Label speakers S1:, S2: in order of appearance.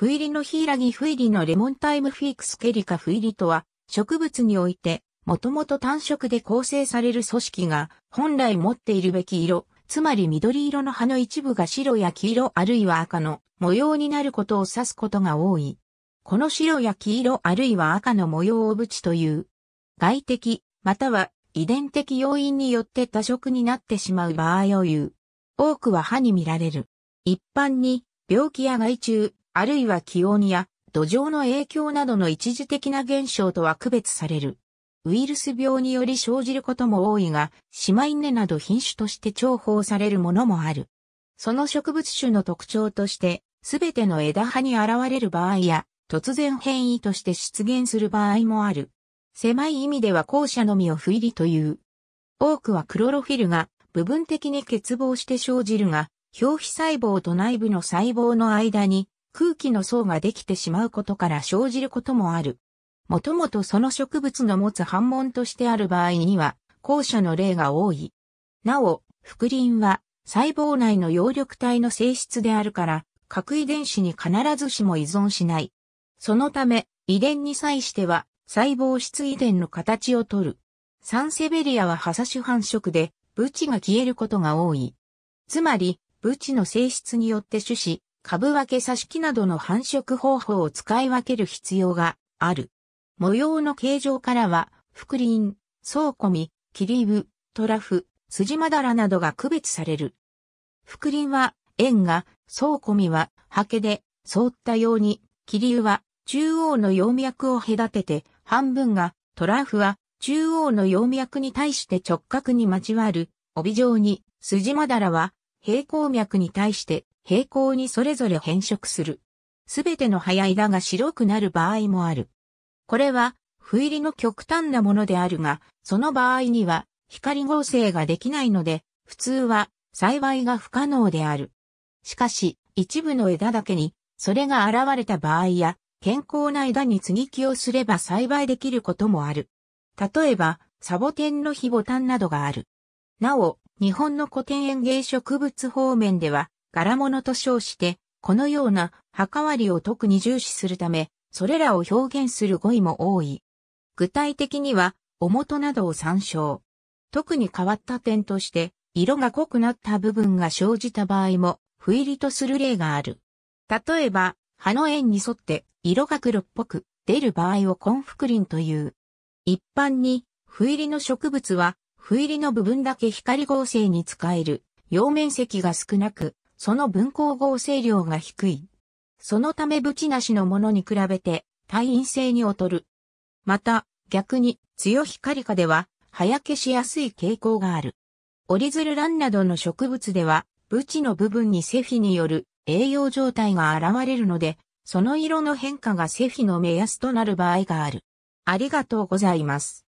S1: 不入りのヒイラギ不入りのレモンタイムフィークスケリカ不入りとは、植物において、もともと単色で構成される組織が、本来持っているべき色、つまり緑色の葉の一部が白や黄色あるいは赤の模様になることを指すことが多い。この白や黄色あるいは赤の模様をブチという。外的、または遺伝的要因によって多色になってしまう場合を言う。多くは歯に見られる。一般に、病気や害虫、あるいは気温や土壌の影響などの一時的な現象とは区別される。ウイルス病により生じることも多いが、シマイネなど品種として重宝されるものもある。その植物種の特徴として、すべての枝葉に現れる場合や、突然変異として出現する場合もある。狭い意味では後者のみを不入りという。多くはクロロフィルが部分的に欠乏して生じるが、表皮細胞と内部の細胞の間に空気の層ができてしまうことから生じることもある。もともとその植物の持つ反問としてある場合には、後者の例が多い。なお、副輪は細胞内の葉緑体の性質であるから、核遺伝子に必ずしも依存しない。そのため、遺伝に際しては、細胞質遺伝の形をとる。サンセベリアはハサ種繁殖で、ブチが消えることが多い。つまり、ブチの性質によって種子、株分け挿し木などの繁殖方法を使い分ける必要がある。模様の形状からは、福林、倉庫み、切りブ、トラフ、スジマダラなどが区別される。福林は、円が、倉庫みは、ハケで、沿ったように、切りブは、中央の葉脈を隔てて、半分が、トラフは、中央の葉脈に対して直角に交わる、帯状に、スジマダラは、平行脈に対して平行にそれぞれ変色する。すべての葉や枝が白くなる場合もある。これは、不入りの極端なものであるが、その場合には、光合成ができないので、普通は、栽培が不可能である。しかし、一部の枝だけに、それが現れた場合や、健康な枝に継ぎ木をすれば栽培できることもある。例えば、サボテンのヒボタンなどがある。なお、日本の古典園芸植物方面では、柄物と称して、このような墓割りを特に重視するため、それらを表現する語彙も多い。具体的には、お元などを参照。特に変わった点として、色が濃くなった部分が生じた場合も、不入りとする例がある。例えば、葉の円に沿って色が黒っぽく出る場合を根覆ンという。一般に、不入りの植物は、不入りの部分だけ光合成に使える、葉面積が少なく、その分光合成量が低い。そのためブチなしのものに比べて、耐陰性に劣る。また、逆に、強光化では、早消しやすい傾向がある。オリズルランなどの植物では、ブチの部分にセフィによる栄養状態が現れるので、その色の変化がセフィの目安となる場合がある。ありがとうございます。